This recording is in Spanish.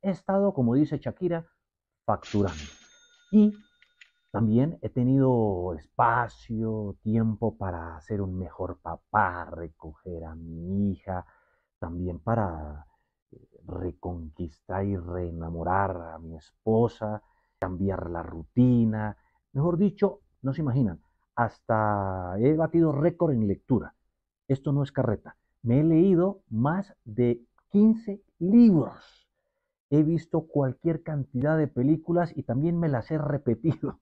He estado, como dice Shakira, facturando. Y también he tenido espacio, tiempo para ser un mejor papá, recoger a mi hija, también para eh, reconquistar y reenamorar a mi esposa, cambiar la rutina. Mejor dicho, no se imaginan, hasta he batido récord en lectura. Esto no es carreta. Me he leído más de 15 libros he visto cualquier cantidad de películas y también me las he repetido.